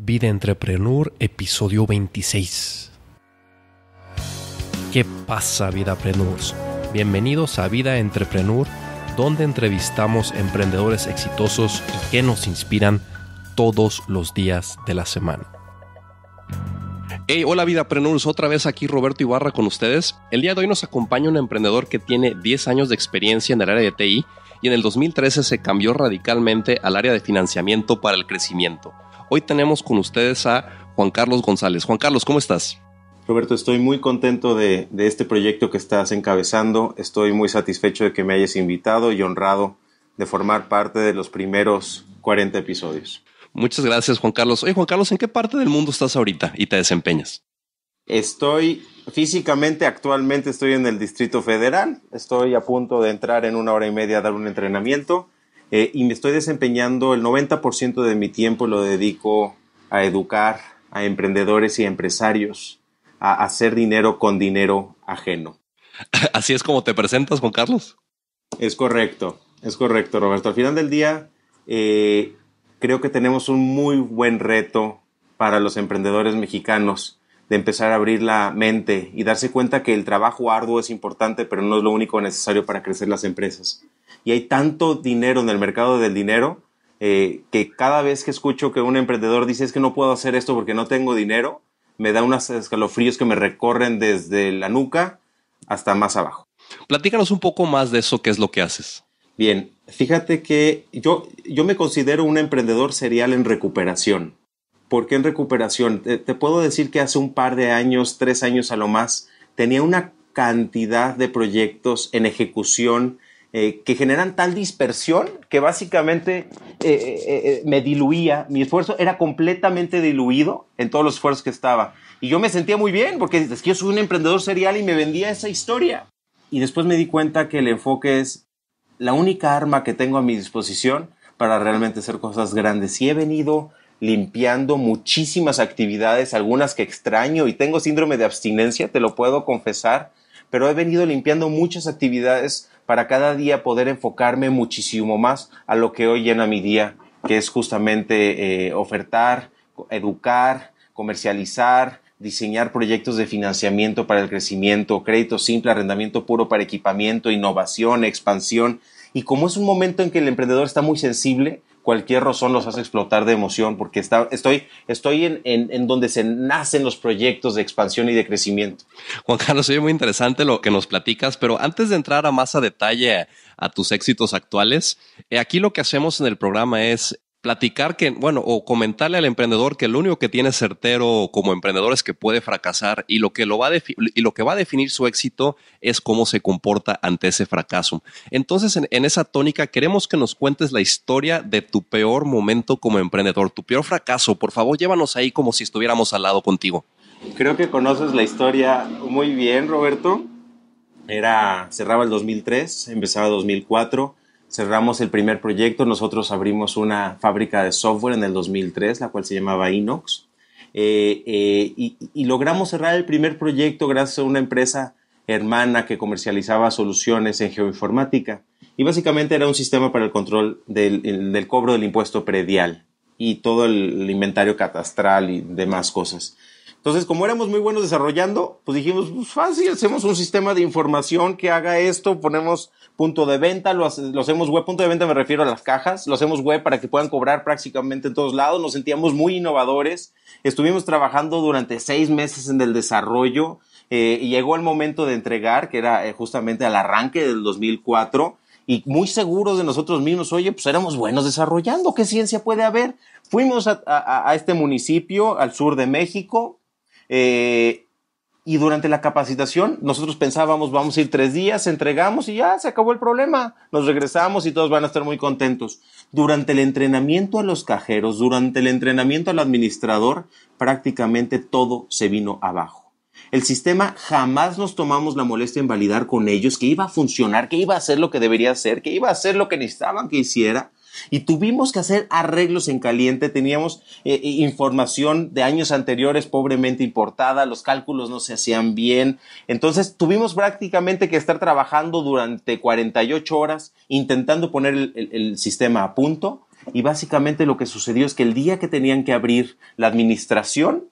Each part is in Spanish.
Vida Entrepreneur, episodio 26. ¿Qué pasa, Vida Entrepreneurs? Bienvenidos a Vida Entrepreneur, donde entrevistamos emprendedores exitosos y que nos inspiran todos los días de la semana. Hey, hola Vida otra vez aquí Roberto Ibarra con ustedes. El día de hoy nos acompaña un emprendedor que tiene 10 años de experiencia en el área de TI y en el 2013 se cambió radicalmente al área de financiamiento para el crecimiento Hoy tenemos con ustedes a Juan Carlos González. Juan Carlos, ¿cómo estás? Roberto, estoy muy contento de, este proyecto que estás encabezando. Estoy muy satisfecho de que me hayas invitado y honrado de formar parte de los primeros 40 episodios. Muchas gracias, Juan Carlos. Oye, Juan Carlos, ¿en qué parte del mundo estás ahorita y te desempeñas? Estoy físicamente, actualmente estoy en el Distrito Federal. Estoy a punto de entrar en una hora y media a dar un entrenamiento. Eh, y me estoy desempeñando el 90% de mi tiempo lo dedico a educar a emprendedores y empresarios a hacer dinero con dinero ajeno. Así es como te presentas, Juan Carlos. Es correcto, es correcto, Roberto. Al final del día, eh, creo que tenemos un muy buen reto para los emprendedores mexicanos de empezar a abrir la mente y darse cuenta que el trabajo arduo es importante, pero no es lo único necesario para crecer las empresas. Y hay tanto dinero en el mercado del dinero eh, que cada vez que escucho que un emprendedor dice es que no puedo hacer esto porque no tengo dinero, me da unos escalofríos que me recorren desde la nuca hasta más abajo. Platícanos un poco más de eso, qué es lo que haces. Bien, fíjate que yo, yo me considero un emprendedor serial en recuperación porque en recuperación, te, puedo decir que hace un par de años, tres años a lo más, tenía una cantidad de proyectos en ejecución eh, que generan tal dispersión que básicamente eh, eh, me diluía, mi esfuerzo era completamente diluido en todos los esfuerzos que estaba. Y yo me sentía muy bien, porque es que yo soy un emprendedor serial y me vendía esa historia. Y después me di cuenta que el enfoque es la única arma que tengo a mi disposición para realmente hacer cosas grandes. Y he venido limpiando muchísimas actividades, algunas que extraño y tengo síndrome de abstinencia, te lo puedo confesar, pero he venido limpiando muchas actividades para cada día poder enfocarme muchísimo más a lo que hoy llena mi día, que es justamente eh, ofertar, educar, comercializar, diseñar proyectos de financiamiento para el crecimiento, crédito simple, arrendamiento puro para equipamiento, innovación, expansión. Y como es un momento en que el emprendedor está muy sensible, cualquier razón los hace explotar de emoción, porque está, estoy, estoy en, en, donde se nacen los proyectos de expansión y de crecimiento. Juan Carlos, oye, muy interesante lo que nos platicas, pero antes de entrar a más a detalle a tus éxitos actuales, eh, aquí lo que hacemos en el programa es platicar que, bueno, o comentarle al emprendedor que lo único que tiene certero como emprendedor es que puede fracasar y lo que, lo va, a que va a definir su éxito es cómo se comporta ante ese fracaso. Entonces, en, esa tónica, queremos que nos cuentes la historia de tu peor momento como emprendedor, tu peor fracaso. Por favor, llévanos ahí como si estuviéramos al lado contigo. Creo que conoces la historia muy bien, Roberto. Era, cerraba el 2003, empezaba 2004 cerramos el primer proyecto, nosotros abrimos una fábrica de software en el 2003, la cual se llamaba Inox, eh, eh, y, logramos cerrar el primer proyecto gracias a una empresa hermana que comercializaba soluciones en geoinformática, y básicamente era un sistema para el control del, cobro del impuesto predial y todo el, inventario catastral y demás cosas. Entonces, como éramos muy buenos desarrollando, pues dijimos, pues fácil, hacemos un sistema de información que haga esto, ponemos punto de venta, lo, lo, hacemos web, punto de venta me refiero a las cajas, lo hacemos web para que puedan cobrar prácticamente en todos lados, nos sentíamos muy innovadores, estuvimos trabajando durante seis meses en el desarrollo eh, y llegó el momento de entregar, que era eh, justamente al arranque del 2004, y muy seguros de nosotros mismos, oye, pues éramos buenos desarrollando, ¿qué ciencia puede haber? Fuimos a, este municipio, al sur de México, eh, y durante la capacitación nosotros pensábamos, vamos a ir tres días, entregamos y ya se acabó el problema, nos regresamos y todos van a estar muy contentos. Durante el entrenamiento a los cajeros, durante el entrenamiento al administrador, prácticamente todo se vino abajo. El sistema jamás nos tomamos la molestia en validar con ellos que iba a funcionar, que iba a hacer lo que debería hacer, que iba a hacer lo que necesitaban que hiciera y tuvimos que hacer arreglos en caliente, teníamos eh, eh, información de años anteriores pobremente importada, los cálculos no se hacían bien, entonces tuvimos prácticamente que estar trabajando durante 48 horas intentando poner el, sistema a punto y básicamente lo que sucedió es que el día que tenían que abrir la administración,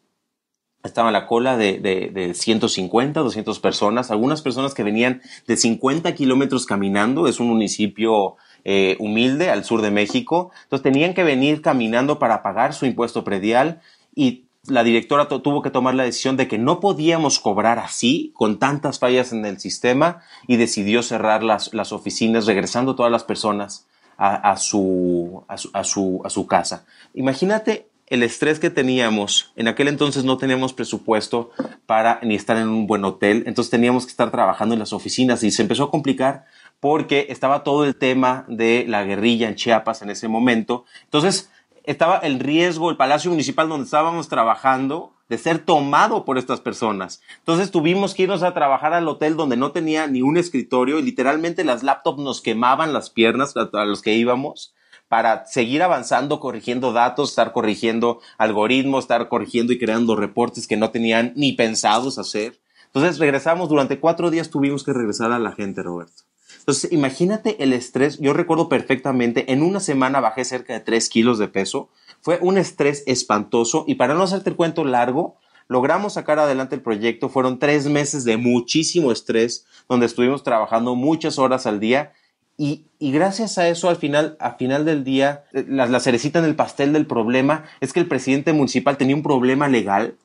estaba la cola de, de, de, 150, 200 personas, algunas personas que venían de 50 kilómetros caminando, es un municipio eh, humilde al sur de México. Entonces tenían que venir caminando para pagar su impuesto predial y la directora tuvo que tomar la decisión de que no podíamos cobrar así, con tantas fallas en el sistema, y decidió cerrar las, oficinas, regresando todas las personas a, su, a su casa. Imagínate el estrés que teníamos. En aquel entonces no teníamos presupuesto para ni estar en un buen hotel, entonces teníamos que estar trabajando en las oficinas y se empezó a complicar porque estaba todo el tema de la guerrilla en Chiapas en ese momento. Entonces, estaba el riesgo, el Palacio Municipal donde estábamos trabajando, de ser tomado por estas personas. Entonces tuvimos que irnos a trabajar al hotel donde no tenía ni un escritorio y literalmente las laptops nos quemaban las piernas a, los que íbamos para seguir avanzando, corrigiendo datos, estar corrigiendo algoritmos, estar corrigiendo y creando reportes que no tenían ni pensados hacer. Entonces regresamos, durante cuatro días tuvimos que regresar a la gente, Roberto. Entonces, imagínate el estrés. Yo recuerdo perfectamente, en una semana bajé cerca de 3 kilos de peso. Fue un estrés espantoso y para no hacerte el cuento largo, logramos sacar adelante el proyecto. Fueron tres meses de muchísimo estrés, donde estuvimos trabajando muchas horas al día. Y, gracias a eso, al final, final del día, eh, la, la cerecita en el pastel del problema es que el presidente municipal tenía un problema legal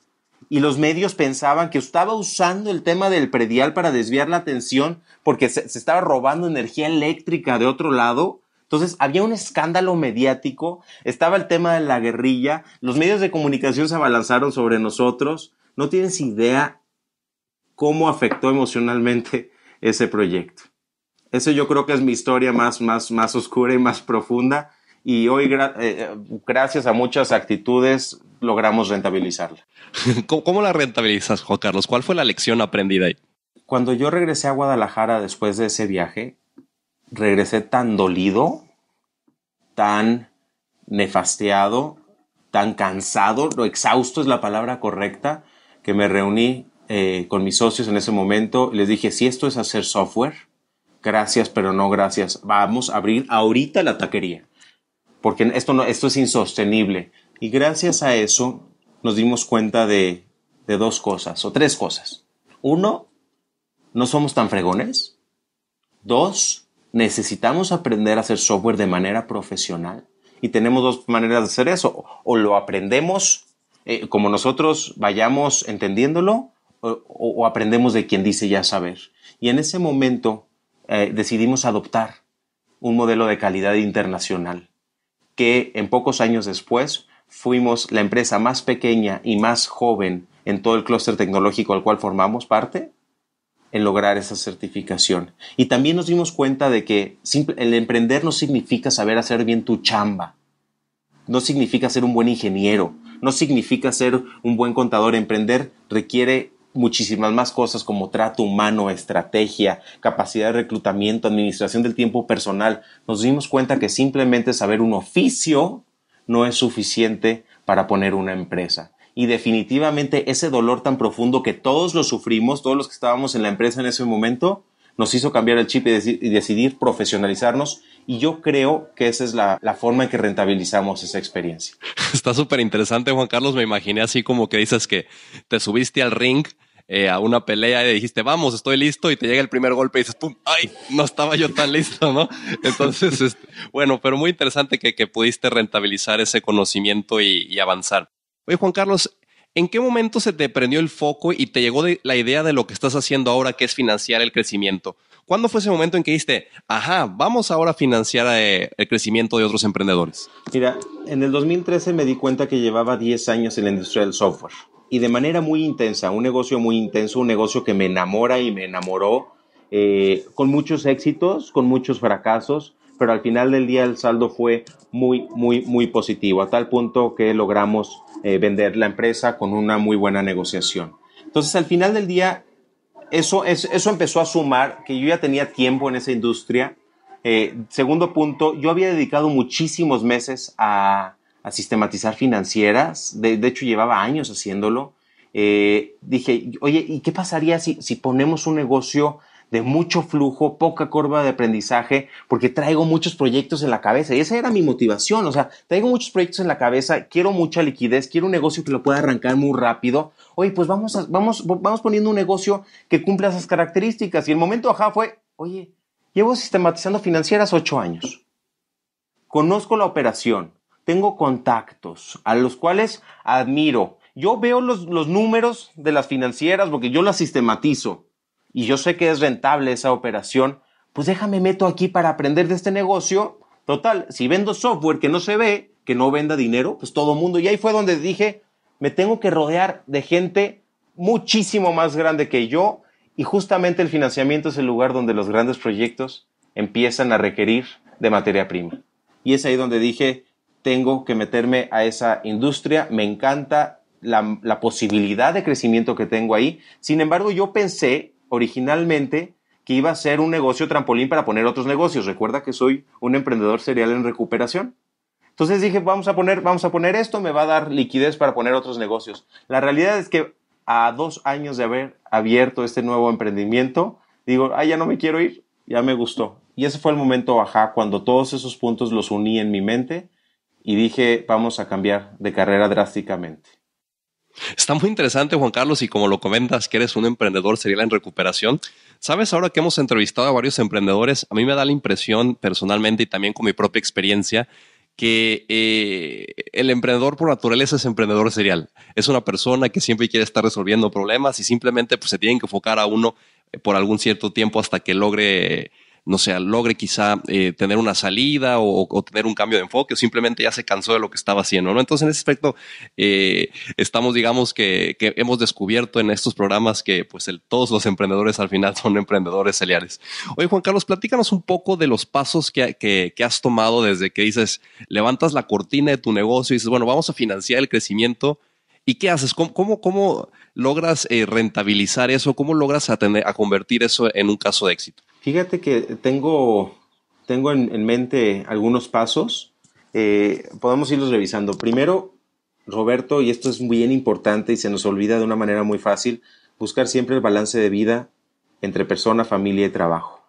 y los medios pensaban que estaba usando el tema del predial para desviar la atención porque se, estaba robando energía eléctrica de otro lado. Entonces había un escándalo mediático, estaba el tema de la guerrilla, los medios de comunicación se abalanzaron sobre nosotros. No tienes idea cómo afectó emocionalmente ese proyecto. Eso yo creo que es mi historia más, más, más oscura y más profunda y hoy eh, eh, gracias a muchas actitudes logramos rentabilizarla. ¿Cómo, la rentabilizas, Juan Carlos? ¿Cuál fue la lección aprendida ahí? Cuando yo regresé a Guadalajara después de ese viaje, regresé tan dolido, tan nefasteado, tan cansado, lo exhausto es la palabra correcta, que me reuní eh, con mis socios en ese momento les dije, si esto es hacer software, gracias, pero no gracias, vamos a abrir ahorita la taquería porque esto, no, esto es insostenible. Y gracias a eso nos dimos cuenta de, de dos cosas, o tres cosas. Uno, no somos tan fregones. Dos, necesitamos aprender a hacer software de manera profesional. Y tenemos dos maneras de hacer eso. O lo aprendemos eh, como nosotros vayamos entendiéndolo, o, o, aprendemos de quien dice ya saber. Y en ese momento eh, decidimos adoptar un modelo de calidad internacional que en pocos años después fuimos la empresa más pequeña y más joven en todo el clúster tecnológico al cual formamos parte en lograr esa certificación. Y también nos dimos cuenta de que el emprender no significa saber hacer bien tu chamba, no significa ser un buen ingeniero, no significa ser un buen contador. Emprender requiere muchísimas más cosas como trato humano, estrategia, capacidad de reclutamiento, administración del tiempo personal, nos dimos cuenta que simplemente saber un oficio no es suficiente para poner una empresa. Y definitivamente ese dolor tan profundo que todos lo sufrimos, todos los que estábamos en la empresa en ese momento, nos hizo cambiar el chip y, decidir profesionalizarnos y yo creo que esa es la, forma en que rentabilizamos esa experiencia. Está súper interesante, Juan Carlos. Me imaginé así como que dices que te subiste al ring eh, a una pelea y dijiste, vamos, estoy listo, y te llega el primer golpe y dices, ¡pum! ¡Ay! No estaba yo tan listo, ¿no? Entonces, este, bueno, pero muy interesante que, pudiste rentabilizar ese conocimiento y, y avanzar. Oye, Juan Carlos, ¿En qué momento se te prendió el foco y te llegó la idea de lo que estás haciendo ahora, que es financiar el crecimiento? ¿Cuándo fue ese momento en que dijiste, ajá, vamos ahora a financiar eh, el crecimiento de otros emprendedores? Mira, en el 2013 me di cuenta que llevaba 10 años en la industria del software y de manera muy intensa, un negocio muy intenso, un negocio que me enamora y me enamoró, eh, con muchos éxitos, con muchos fracasos, pero al final del día el saldo fue muy, muy, muy positivo, a tal punto que logramos eh, vender la empresa con una muy buena negociación. Entonces, al final del día, eso, eso empezó a sumar, que yo ya tenía tiempo en esa industria. Eh, segundo punto, yo había dedicado muchísimos meses a, sistematizar financieras, de, hecho llevaba años haciéndolo. Eh, dije, oye, ¿y qué pasaría si, si ponemos un negocio de mucho flujo, poca curva de aprendizaje, porque traigo muchos proyectos en la cabeza. Y esa era mi motivación, o sea, traigo muchos proyectos en la cabeza, quiero mucha liquidez, quiero un negocio que lo pueda arrancar muy rápido. Oye, pues vamos, a, vamos, vamos poniendo un negocio que cumpla esas características. Y el momento ajá fue, oye, llevo sistematizando financieras ocho años. Conozco la operación, tengo contactos a los cuales admiro. Yo veo los, los números de las financieras porque yo las sistematizo y yo sé que es rentable esa operación, pues déjame meto aquí para aprender de este negocio. Total, si vendo software que no se ve, que no venda dinero, pues todo mundo. Y ahí fue donde dije, me tengo que rodear de gente muchísimo más grande que yo y justamente el financiamiento es el lugar donde los grandes proyectos empiezan a requerir de materia prima. Y es ahí donde dije, tengo que meterme a esa industria, me encanta la, la posibilidad de crecimiento que tengo ahí. Sin embargo, yo pensé originalmente que iba a ser un negocio trampolín para poner otros negocios. Recuerda que soy un emprendedor serial en recuperación. Entonces dije, vamos a poner, vamos a poner esto, me va a dar liquidez para poner otros negocios. La realidad es que a dos años de haber abierto este nuevo emprendimiento, digo, ah, ya no me quiero ir, ya me gustó. Y ese fue el momento ajá, cuando todos esos puntos los uní en mi mente y dije, vamos a cambiar de carrera drásticamente. Está muy interesante, Juan Carlos, y como lo comentas, que eres un emprendedor serial en recuperación. Sabes, ahora que hemos entrevistado a varios emprendedores, a mí me da la impresión personalmente y también con mi propia experiencia que eh, el emprendedor por naturaleza es emprendedor serial. Es una persona que siempre quiere estar resolviendo problemas y simplemente pues, se tienen que enfocar a uno eh, por algún cierto tiempo hasta que logre no sé, logre quizá eh, tener una salida o, tener un cambio de enfoque o simplemente ya se cansó de lo que estaba haciendo, Entonces, en ese aspecto, eh, estamos, digamos, que, hemos descubierto en estos programas que pues todos los emprendedores al final son emprendedores celiares. Oye, Juan Carlos, platícanos un poco de los pasos que, has tomado desde que dices, levantas la cortina de tu negocio y dices, bueno, vamos a financiar el crecimiento. ¿Y qué haces? ¿Cómo, cómo, logras eh, rentabilizar eso? ¿Cómo logras a convertir eso en un caso de éxito? Fíjate que tengo, tengo en, mente algunos pasos. Eh, podemos irlos revisando. Primero, Roberto, y esto es bien importante y se nos olvida de una manera muy fácil, buscar siempre el balance de vida entre persona, familia y trabajo.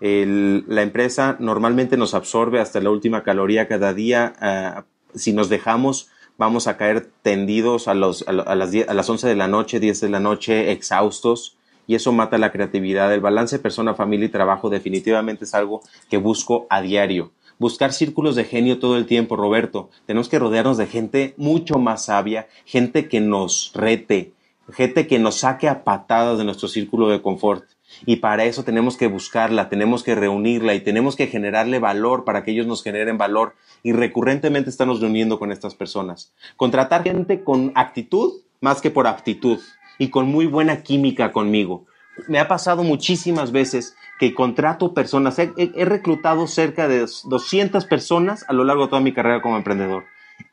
la empresa normalmente nos absorbe hasta la última caloría cada día. Ah, si nos dejamos, vamos a caer tendidos a, las a las 11 de la noche, 10 de la noche, exhaustos y eso mata la creatividad. El balance persona, familia y trabajo definitivamente es algo que busco a diario. Buscar círculos de genio todo el tiempo, Roberto. Tenemos que rodearnos de gente mucho más sabia, gente que nos rete, gente que nos saque a patadas de nuestro círculo de confort. Y para eso tenemos que buscarla, tenemos que reunirla y tenemos que generarle valor para que ellos nos generen valor. Y recurrentemente estamos reuniendo con estas personas. Contratar gente con actitud más que por aptitud y con muy buena química conmigo. Me ha pasado muchísimas veces que contrato personas, he, reclutado cerca de 200 personas a lo largo de toda mi carrera como emprendedor.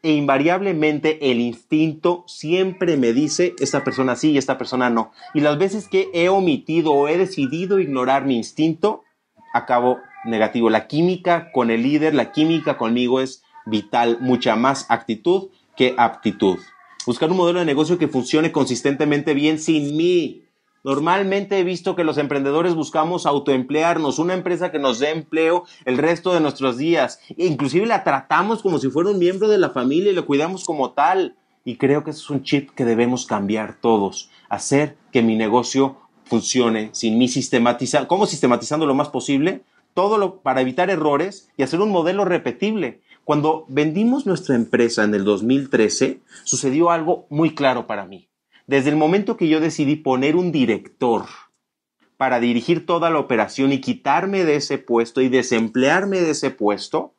E invariablemente el instinto siempre me dice esta persona sí y esta persona no. Y las veces que he omitido o he decidido ignorar mi instinto, acabo negativo. La química con el líder, la química conmigo es vital, mucha más actitud que aptitud. Buscar un modelo de negocio que funcione consistentemente bien sin mí. Normalmente he visto que los emprendedores buscamos autoemplearnos, una empresa que nos dé empleo el resto de nuestros días. e Inclusive la tratamos como si fuera un miembro de la familia y lo cuidamos como tal. Y creo que es un chip que debemos cambiar todos. Hacer que mi negocio funcione sin mí sistematizar, como sistematizando lo más posible, todo lo para evitar errores y hacer un modelo repetible. Cuando vendimos nuestra empresa en el 2013, sucedió algo muy claro para mí. Desde el momento que yo decidí poner un director para dirigir toda la operación y quitarme de ese puesto y desemplearme de ese puesto,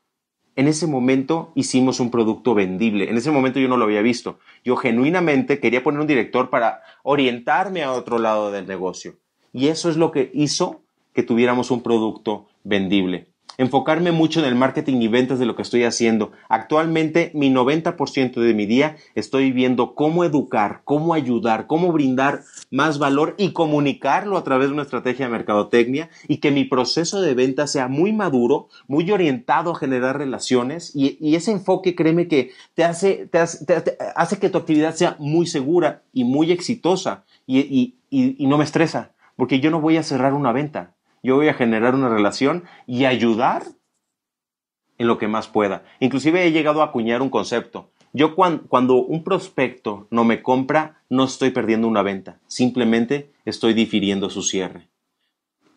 en ese momento hicimos un producto vendible. En ese momento yo no lo había visto. Yo genuinamente quería poner un director para orientarme a otro lado del negocio. Y eso es lo que hizo que tuviéramos un producto vendible enfocarme mucho en el marketing y ventas de lo que estoy haciendo. Actualmente mi 90% de mi día estoy viendo cómo educar, cómo ayudar, cómo brindar más valor y comunicarlo a través de una estrategia de mercadotecnia y que mi proceso de venta sea muy maduro, muy orientado a generar relaciones y, ese enfoque, créeme que te hace, te hace, hace, que tu actividad sea muy segura y muy exitosa y, y no me estresa porque yo no voy a cerrar una venta yo voy a generar una relación y ayudar en lo que más pueda. Inclusive he llegado a acuñar un concepto. Yo cuando, un prospecto no me compra, no estoy perdiendo una venta, simplemente estoy difiriendo su cierre.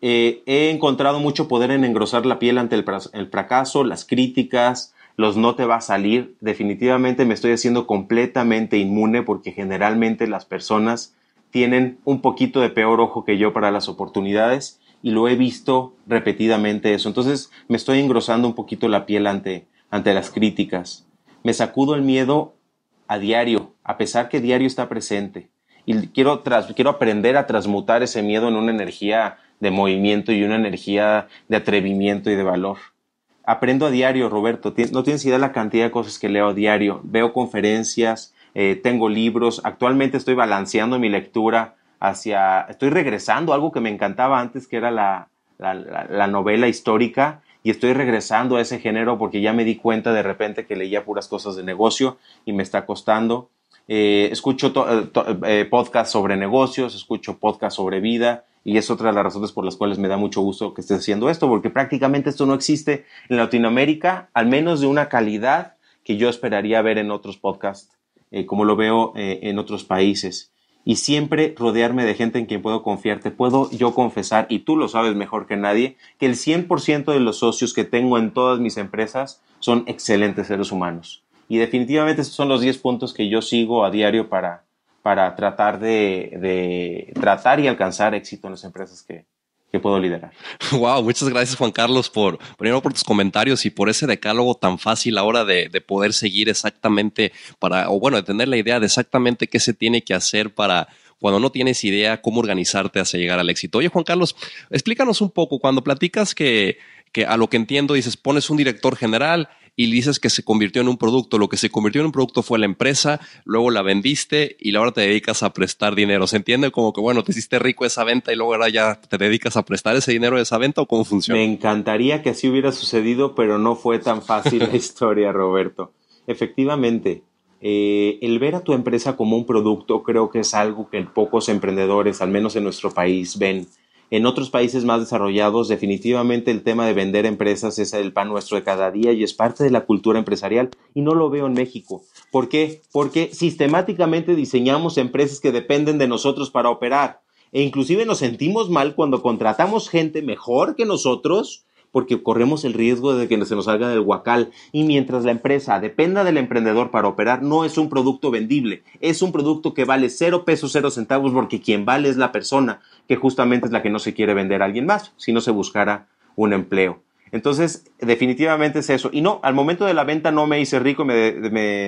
Eh, he encontrado mucho poder en engrosar la piel ante el fracaso, las críticas, los no te va a salir. Definitivamente me estoy haciendo completamente inmune porque generalmente las personas tienen un poquito de peor ojo que yo para las oportunidades y lo he visto repetidamente eso. Entonces me estoy engrosando un poquito la piel ante, ante las críticas. Me sacudo el miedo a diario, a pesar que diario está presente. Y quiero, quiero aprender a transmutar ese miedo en una energía de movimiento y una energía de atrevimiento y de valor. Aprendo a diario, Roberto. No tienes idea la cantidad de cosas que leo a diario. Veo conferencias, eh, tengo libros. Actualmente estoy balanceando mi lectura hacia, estoy regresando a algo que me encantaba antes, que era la, la, novela histórica, y estoy regresando a ese género porque ya me di cuenta de repente que leía puras cosas de negocio y me está costando. Eh, escucho eh, eh, podcasts sobre negocios, escucho podcasts sobre vida y es otra de las razones por las cuales me da mucho gusto que estés haciendo esto, porque prácticamente esto no existe en Latinoamérica, al menos de una calidad que yo esperaría ver en otros podcasts, como lo veo en otros países y siempre rodearme de gente en quien puedo confiarte, puedo yo confesar, y tú lo sabes mejor que nadie, que el 100% de los socios que tengo en todas mis empresas son excelentes seres humanos. Y definitivamente esos son los 10 puntos que yo sigo a diario para, para tratar de, de tratar y alcanzar éxito en las empresas que, que puedo liderar. Wow, muchas gracias Juan Carlos por primero por tus comentarios y por ese decálogo tan fácil ahora de, de poder seguir exactamente para, o bueno, de tener la idea de exactamente qué se tiene que hacer para cuando no tienes idea cómo organizarte hasta llegar al éxito. Oye Juan Carlos, explícanos un poco, cuando platicas que, que a lo que entiendo dices, pones un director general y dices que se convirtió en un producto. Lo que se convirtió en un producto fue la empresa, luego la vendiste y ahora te dedicas a prestar dinero. ¿Se entiende? Como que, bueno, te hiciste rico esa venta y luego ahora ya te dedicas a prestar ese dinero de esa venta o cómo funciona. Me encantaría que así hubiera sucedido, pero no fue tan fácil la historia, Roberto. Efectivamente, eh, el ver a tu empresa como un producto creo que es algo que pocos emprendedores, al menos en nuestro país, ven. En otros países más desarrollados, definitivamente el tema de vender empresas es el pan nuestro de cada día y es parte de la cultura empresarial y no lo veo en México. ¿Por qué? Porque sistemáticamente diseñamos empresas que dependen de nosotros para operar e inclusive nos sentimos mal cuando contratamos gente mejor que nosotros porque corremos el riesgo de que se nos salga del guacal Y mientras la empresa dependa del emprendedor para operar, no es un producto vendible, es un producto que vale cero pesos, cero centavos, porque quien vale es la persona, que justamente es la que no se quiere vender a alguien más, si no se buscara un empleo. Entonces, definitivamente es eso. Y no, al momento de la venta no me hice rico, me,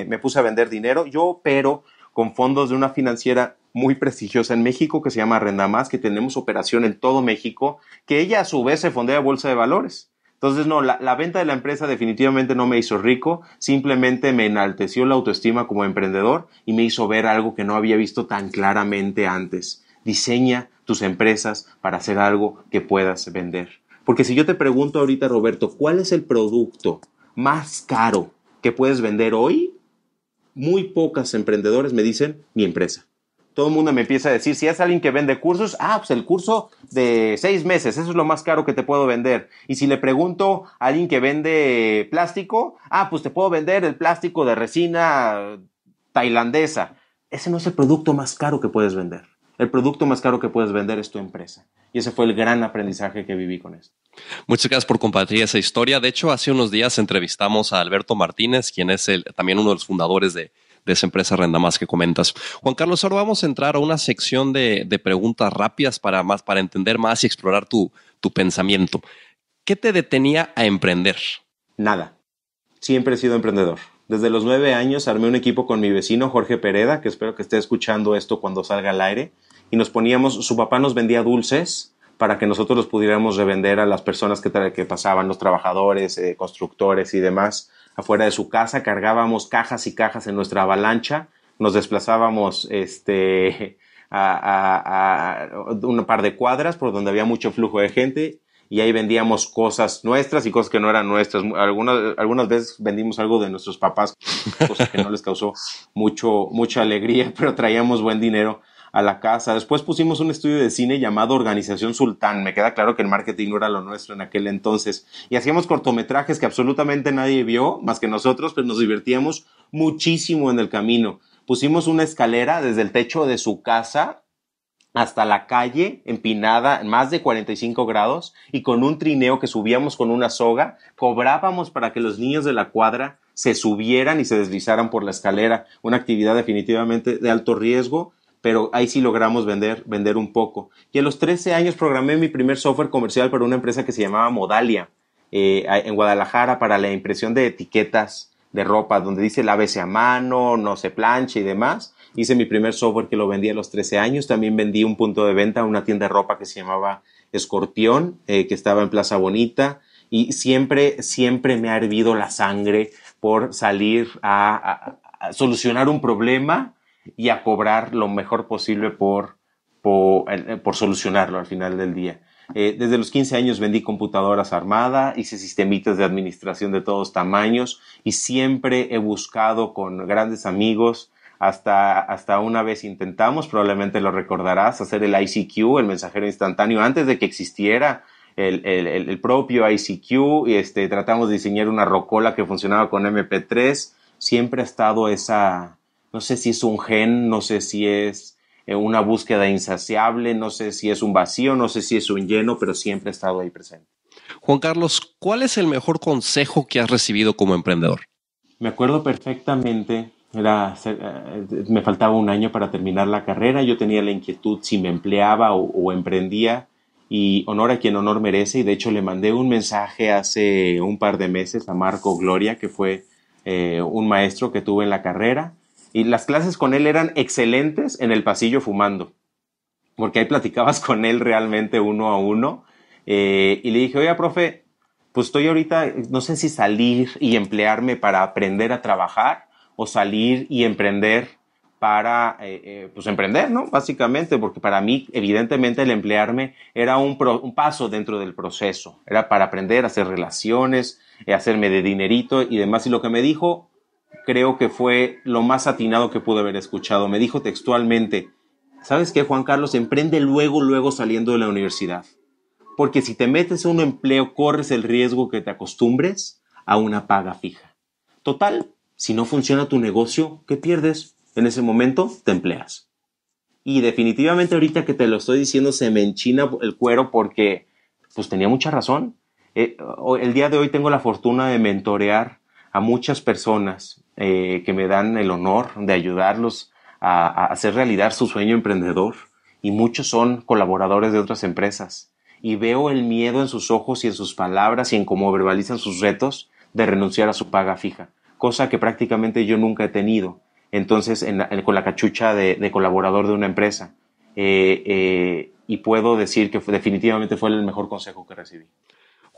me puse a vender dinero, yo pero con fondos de una financiera muy prestigiosa en México que se llama Renda Más, que tenemos operación en todo México, que ella a su vez se fondea bolsa de valores. Entonces, no, la, venta de la empresa definitivamente no me hizo rico, simplemente me enalteció la autoestima como emprendedor y me hizo ver algo que no había visto tan claramente antes. Diseña tus empresas para hacer algo que puedas vender. Porque si yo te pregunto ahorita, Roberto, ¿cuál es el producto más caro que puedes vender hoy? muy pocas emprendedores me dicen mi empresa. Todo el mundo me empieza a decir, si es alguien que vende cursos, ah, pues el curso de seis meses, eso es lo más caro que te puedo vender. Y si le pregunto a alguien que vende plástico, ah, pues te puedo vender el plástico de resina tailandesa. Ese no es el producto más caro que puedes vender. El producto más caro que puedes vender es tu empresa. Y ese fue el gran aprendizaje que viví con esto. Muchas gracias por compartir esa historia. De hecho, hace unos días entrevistamos a Alberto Martínez, quien es también uno de los fundadores de, esa empresa Renda Más que comentas. Juan Carlos, ahora vamos a entrar a una sección de, preguntas rápidas para, más, entender más y explorar tu, tu pensamiento. ¿Qué te detenía a emprender? Nada. Siempre he sido emprendedor. Desde los nueve años armé un equipo con mi vecino Jorge Pereda, que espero que esté escuchando esto cuando salga al aire, y nos poníamos, su papá nos vendía dulces para que nosotros los pudiéramos revender a las personas que, pasaban, los trabajadores, eh, constructores y demás, afuera de su casa. Cargábamos cajas y cajas en nuestra avalancha, nos desplazábamos este, a, a, a un par de cuadras por donde había mucho flujo de gente y ahí vendíamos cosas nuestras y cosas que no eran nuestras. Algunas, algunas veces vendimos algo de nuestros papás, cosas que no les causó mucho, mucha alegría, pero traíamos buen dinero a la casa. Después pusimos un estudio de cine llamado Organización Sultán. Me queda claro que el marketing no era lo nuestro en aquel entonces. Y hacíamos cortometrajes que absolutamente nadie vio, más que nosotros, pero nos divertíamos muchísimo en el camino. Pusimos una escalera desde el techo de su casa hasta la calle empinada en más de 45 grados y con un trineo que subíamos con una soga, cobrábamos para que los niños de la cuadra se subieran y se deslizaran por la escalera, una actividad definitivamente de alto riesgo, pero ahí sí logramos vender, vender un poco. Y a los 13 años programé mi primer software comercial para una empresa que se llamaba Modalia, eh, en Guadalajara, para la impresión de etiquetas de ropa, donde dice lávese a mano, no se planche y demás. Hice mi primer software que lo vendí a los 13 años. También vendí un punto de venta a una tienda de ropa que se llamaba Escorpión, eh, que estaba en Plaza Bonita. Y siempre, siempre me ha hervido la sangre por salir a solucionar un problema y a cobrar lo mejor posible por, por, eh, solucionarlo al final del día. Eh, desde los 15 años vendí computadoras armada, hice sistemitas de administración de todos tamaños y siempre he buscado con grandes amigos, hasta, hasta una vez intentamos, probablemente lo recordarás, hacer el ICQ, el mensajero instantáneo, antes de que existiera el, propio ICQ, y este, tratamos de diseñar una rocola que funcionaba con MP3, siempre ha estado esa, no sé si es un gen, no sé si es eh, una búsqueda insaciable, no sé si es un vacío, no sé si es un lleno, pero siempre he estado ahí presente. Juan Carlos, ¿cuál es el mejor consejo que has recibido como emprendedor? Me acuerdo perfectamente, eh, me faltaba un año para terminar la carrera, yo tenía la inquietud si me empleaba o, emprendía y honor a quien honor merece y de hecho le mandé un mensaje hace un par de meses a Marco Gloria, que fue eh, un maestro que tuve en la carrera y las clases con él eran excelentes en el pasillo fumando, porque ahí platicabas con él realmente uno a uno. Eh, y le dije, oye, profe, pues estoy ahorita, no sé si salir y emplearme para aprender a trabajar o salir y emprender para, eh, eh, pues emprender, ¿no? Básicamente, porque para mí, evidentemente, el emplearme era un, un paso dentro del proceso, era para aprender a hacer relaciones, hacerme de dinerito y demás. Y lo que me dijo creo que fue lo más atinado que pude haber escuchado. Me dijo textualmente, ¿sabes qué, Juan Carlos? Emprende luego, luego saliendo de la universidad. Porque si te metes a un empleo, corres el riesgo que te acostumbres a una paga fija. Total, si no funciona tu negocio, ¿qué pierdes? En ese momento te empleas. Y definitivamente ahorita que te lo estoy diciendo se me enchina el cuero porque pues tenía mucha razón. Eh, el día de hoy tengo la fortuna de mentorear a muchas personas eh, que me dan el honor de ayudarlos a, hacer realidad su sueño emprendedor y muchos son colaboradores de otras empresas y veo el miedo en sus ojos y en sus palabras y en cómo verbalizan sus retos de renunciar a su paga fija, cosa que prácticamente yo nunca he tenido. Entonces, en con la cachucha de, colaborador de una empresa. Eh, eh, y puedo decir que definitivamente fue el mejor consejo que recibí.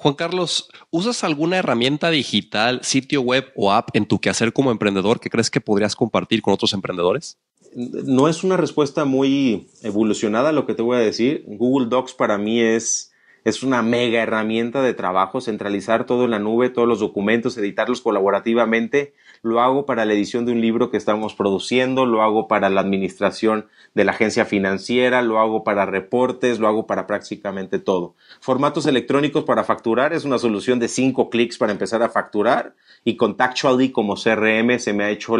Juan Carlos, ¿usas alguna herramienta digital, sitio web o app en tu quehacer como emprendedor que crees que podrías compartir con otros emprendedores? No es una respuesta muy evolucionada lo que te voy a decir. Google Docs para mí es, es una mega herramienta de trabajo, centralizar todo en la nube, todos los documentos, editarlos colaborativamente lo hago para la edición de un libro que estamos produciendo, lo hago para la administración de la agencia financiera, lo hago para reportes, lo hago para prácticamente todo. Formatos electrónicos para facturar es una solución de cinco clics para empezar a facturar y con como CRM se me ha hecho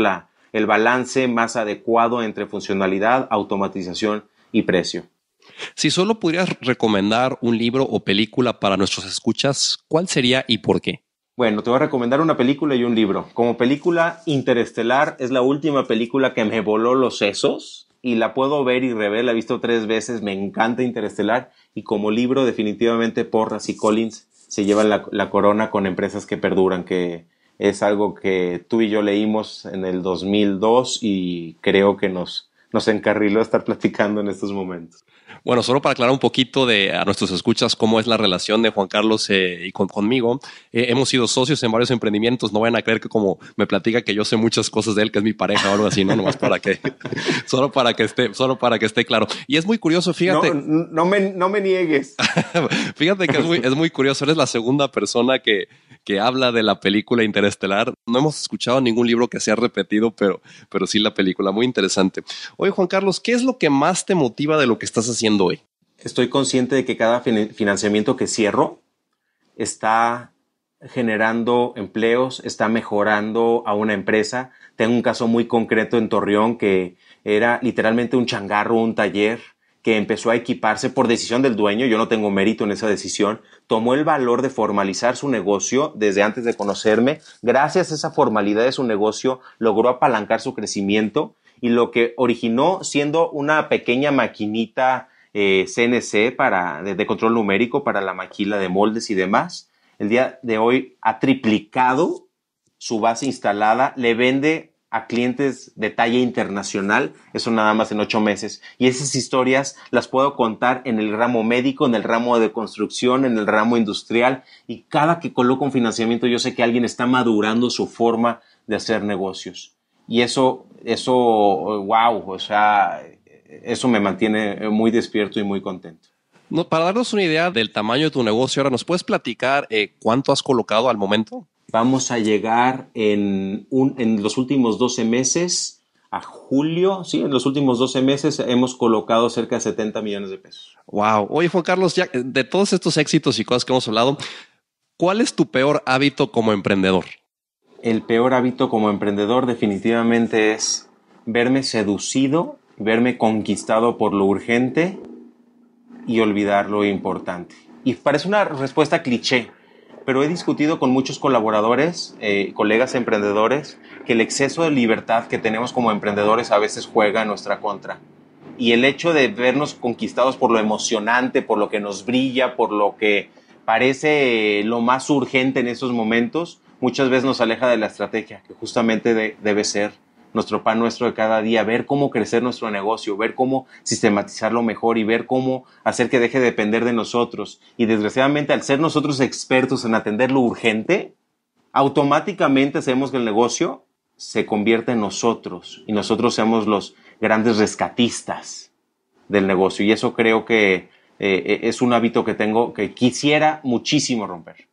el balance más adecuado entre funcionalidad, automatización y precio. Si solo pudieras recomendar un libro o película para nuestros escuchas, ¿cuál sería y por qué? Bueno, te voy a recomendar una película y un libro. Como película, Interestelar es la última película que me voló los sesos y la puedo ver y rever, la he visto tres veces, me encanta Interestelar y como libro definitivamente Porras y Collins se llevan la, corona con empresas que perduran, que es algo que tú y yo leímos en el 2002 y creo que nos, nos encarriló estar platicando en estos momentos. Bueno, solo para aclarar un poquito de a nuestros escuchas cómo es la relación de Juan Carlos eh, y conmigo. Eh, hemos sido socios en varios emprendimientos. No vayan a creer que como me platica que yo sé muchas cosas de él, que es mi pareja o algo así, no, nomás para que, solo para que esté, solo para que esté claro. Y es muy curioso, fíjate. No, me, no me niegues. fíjate que es muy, curioso. Eres la segunda persona que, que habla de la película Interestelar. No hemos escuchado ningún libro que sea repetido, pero, pero sí la película. Muy interesante. Oye, Juan Carlos, ¿qué es lo que más te motiva de lo que estás haciendo? hoy. Estoy consciente de que cada financiamiento que cierro está generando empleos, está mejorando a una empresa. Tengo un caso muy concreto en Torreón que era literalmente un changarro, un taller que empezó a equiparse por decisión del dueño, yo no tengo mérito en esa decisión, tomó el valor de formalizar su negocio desde antes de conocerme, gracias a esa formalidad de su negocio logró apalancar su crecimiento y lo que originó siendo una pequeña maquinita CNC eh, para, de, de, control numérico para la maquila de moldes y demás. El día de hoy ha triplicado su base instalada, le vende a clientes de talla internacional, eso nada más en ocho meses. Y esas historias las puedo contar en el ramo médico, en el ramo de construcción, en el ramo industrial. Y cada que coloco un financiamiento, yo sé que alguien está madurando su forma de hacer negocios. Y eso, eso, wow, oh, o sea, eso me mantiene eh, muy despierto y muy contento. para darnos una idea del tamaño de tu negocio, ahora nos puedes platicar eh, cuánto has colocado al momento. Vamos a llegar en, un, en los últimos 12 meses a julio, sí, en los últimos 12 meses hemos colocado cerca de 70 millones de pesos. Wow. Oye, Juan Carlos, ya eh, de todos estos éxitos y cosas que hemos hablado, ¿cuál es tu peor hábito como emprendedor? El peor hábito como emprendedor definitivamente es verme seducido verme conquistado por lo urgente y olvidar lo importante. Y parece una respuesta cliché, pero he discutido con muchos colaboradores, eh, colegas emprendedores, que el exceso de libertad que tenemos como emprendedores a veces juega en nuestra contra. Y el hecho de vernos conquistados por lo emocionante, por lo que nos brilla, por lo que parece eh, lo más urgente en esos momentos, muchas veces nos aleja de la estrategia, que justamente debe ser nuestro pan nuestro de cada día, ver cómo crecer nuestro negocio, ver cómo sistematizarlo mejor y ver cómo hacer que deje de depender de nosotros. Y desgraciadamente, al ser nosotros expertos en atender lo urgente, automáticamente sabemos que el negocio se convierte en nosotros y nosotros somos los grandes rescatistas del negocio. Y eso creo que eh, eh, es un hábito que tengo, que quisiera muchísimo romper.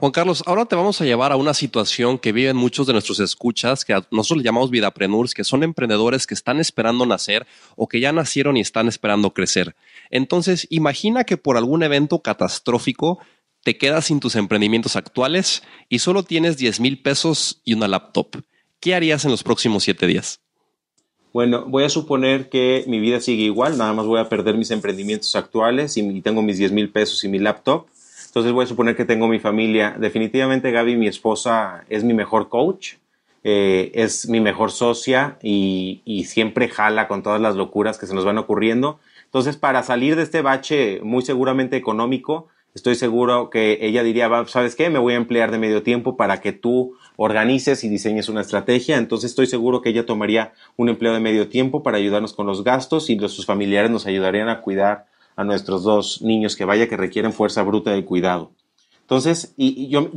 Juan Carlos, ahora te vamos a llevar a una situación que viven muchos de nuestros escuchas, que nosotros le llamamos vidapreneurs, que son emprendedores que están esperando nacer o que ya nacieron y están esperando crecer. Entonces, imagina que por algún evento catastrófico te quedas sin tus emprendimientos actuales y solo tienes 10 mil pesos y una laptop. ¿Qué harías en los próximos siete días? Bueno, voy a suponer que mi vida sigue igual, nada más voy a perder mis emprendimientos actuales y tengo mis 10 mil pesos y mi laptop entonces voy a suponer que tengo mi familia. Definitivamente Gaby, mi esposa, es mi mejor coach, eh, es mi mejor socia y, siempre jala con todas las locuras que se nos van ocurriendo. Entonces, para salir de este bache muy seguramente económico, estoy seguro que ella diría, ¿sabes qué? Me voy a emplear de medio tiempo para que tú organices y diseñes una estrategia. Entonces estoy seguro que ella tomaría un empleo de medio tiempo para ayudarnos con los gastos y los, sus familiares nos ayudarían a cuidar a nuestros dos niños que vaya que requieren fuerza bruta y cuidado. Entonces, y, yo,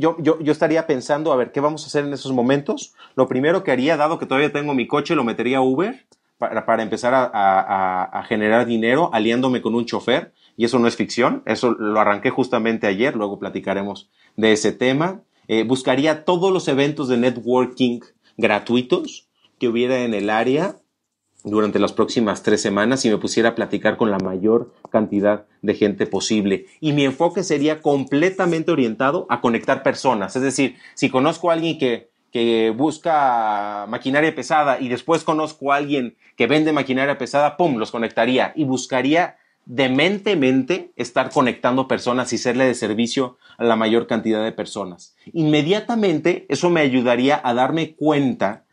estaría pensando, a ver, ¿qué vamos a hacer en esos momentos? Lo primero que haría, dado que todavía tengo mi coche, lo metería a Uber para, empezar a, generar dinero aliándome con un chofer. Y eso no es ficción, eso lo arranqué justamente ayer, luego platicaremos de ese tema. Eh, buscaría todos los eventos de networking gratuitos que hubiera en el área durante las próximas tres semanas y me pusiera a platicar con la mayor cantidad de gente posible. Y mi enfoque sería completamente orientado a conectar personas. Es decir, si conozco a alguien que, que busca maquinaria pesada y después conozco a alguien que vende maquinaria pesada, ¡pum!, los conectaría y buscaría dementemente estar conectando personas y serle de servicio a la mayor cantidad de personas. Inmediatamente eso me ayudaría a darme cuenta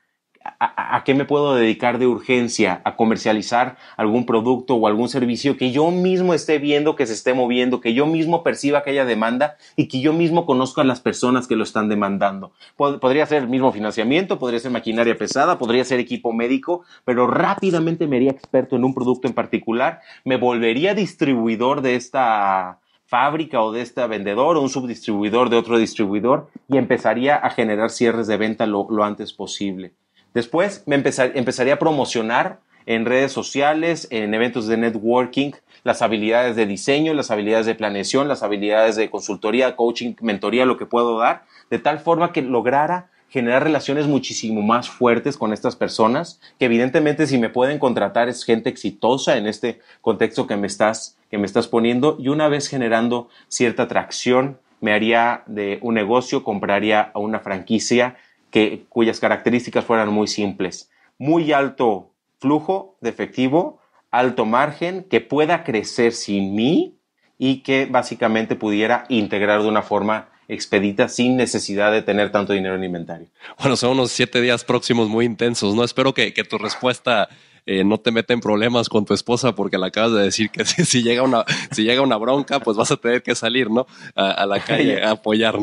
¿A qué me puedo dedicar de urgencia? ¿A comercializar algún producto o algún servicio que yo mismo esté viendo que se esté moviendo, que yo mismo perciba que haya demanda y que yo mismo conozca a las personas que lo están demandando? podría ser el mismo financiamiento, podría ser maquinaria pesada, podría ser equipo médico, pero rápidamente me haría experto en un producto en particular, me volvería distribuidor de esta fábrica o de este vendedor o un subdistribuidor de otro distribuidor y empezaría a generar cierres de venta lo antes posible. Después me empezaría a promocionar en redes sociales, en eventos de networking, las habilidades de diseño, las habilidades de planeación, las habilidades de consultoría, coaching, mentoría, lo que puedo dar, de tal forma que lograra generar relaciones muchísimo más fuertes con estas personas, que evidentemente si me pueden contratar es gente exitosa en este contexto que me estás, que me estás poniendo y una vez generando cierta atracción, me haría de un negocio, compraría una franquicia, que, cuyas características fueran muy simples. Muy alto flujo de efectivo, alto margen, que pueda crecer sin mí y que básicamente pudiera integrar de una forma expedita sin necesidad de tener tanto dinero en inventario. Bueno, son unos siete días próximos muy intensos, ¿no? Espero que, tu respuesta eh, no te meta en problemas con tu esposa porque le acabas de decir que si, llega, una, si llega una bronca, pues vas a tener que salir, ¿no? A, la calle a apoyar,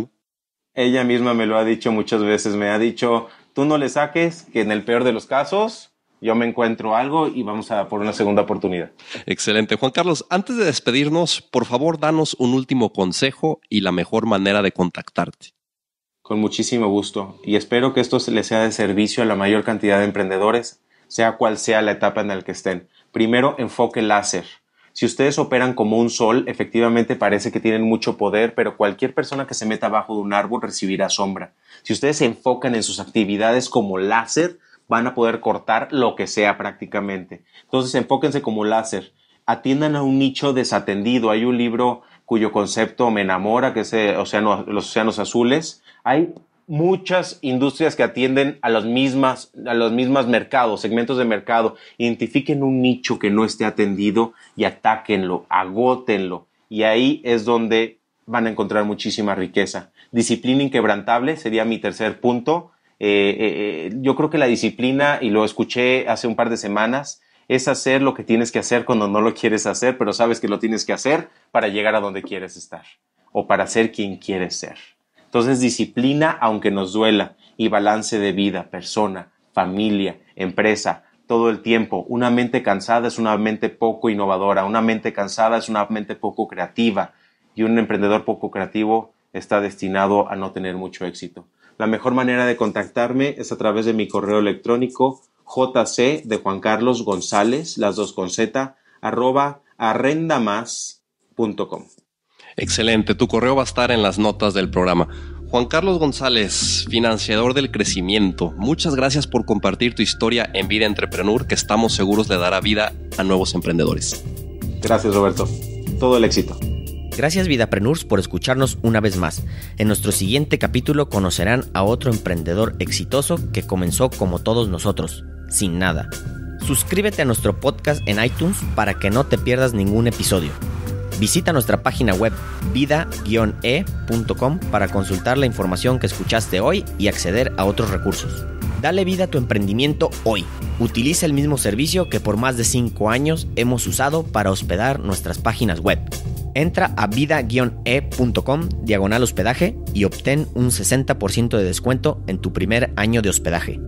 ella misma me lo ha dicho muchas veces, me ha dicho, tú no le saques, que en el peor de los casos yo me encuentro algo y vamos a por una segunda oportunidad. Excelente. Juan Carlos, antes de despedirnos, por favor, danos un último consejo y la mejor manera de contactarte. Con muchísimo gusto y espero que esto le sea de servicio a la mayor cantidad de emprendedores, sea cual sea la etapa en la que estén. Primero, enfoque láser si ustedes operan como un sol, efectivamente parece que tienen mucho poder, pero cualquier persona que se meta abajo de un árbol recibirá sombra. Si ustedes se enfocan en sus actividades como láser, van a poder cortar lo que sea prácticamente. Entonces enfóquense como láser. Atiendan a un nicho desatendido. Hay un libro cuyo concepto me enamora, que es eh, los océanos azules. Hay muchas industrias que atienden a los mismas, a los mismos mercados, segmentos de mercado. Identifiquen un nicho que no esté atendido y atáquenlo, agótenlo. Y ahí es donde van a encontrar muchísima riqueza. Disciplina inquebrantable sería mi tercer punto. Eh, eh, eh, yo creo que la disciplina, y lo escuché hace un par de semanas, es hacer lo que tienes que hacer cuando no lo quieres hacer, pero sabes que lo tienes que hacer para llegar a donde quieres estar o para ser quien quieres ser. Entonces, disciplina aunque nos duela y balance de vida, persona, familia, empresa, todo el tiempo. Una mente cansada es una mente poco innovadora, una mente cansada es una mente poco creativa y un emprendedor poco creativo está destinado a no tener mucho éxito. La mejor manera de contactarme es a través de mi correo electrónico jc de Juan Carlos González, las dos con z, arroba Excelente, tu correo va a estar en las notas del programa. Juan Carlos González, financiador del crecimiento, muchas gracias por compartir tu historia en Vida Entrepreneur que estamos seguros le dará vida a nuevos emprendedores. Gracias Roberto, todo el éxito. Gracias Vida Vidapreneurs por escucharnos una vez más. En nuestro siguiente capítulo conocerán a otro emprendedor exitoso que comenzó como todos nosotros, sin nada. Suscríbete a nuestro podcast en iTunes para que no te pierdas ningún episodio. Visita nuestra página web vida-e.com para consultar la información que escuchaste hoy y acceder a otros recursos. Dale vida a tu emprendimiento hoy. Utiliza el mismo servicio que por más de 5 años hemos usado para hospedar nuestras páginas web. Entra a vida-e.com diagonal hospedaje y obtén un 60% de descuento en tu primer año de hospedaje.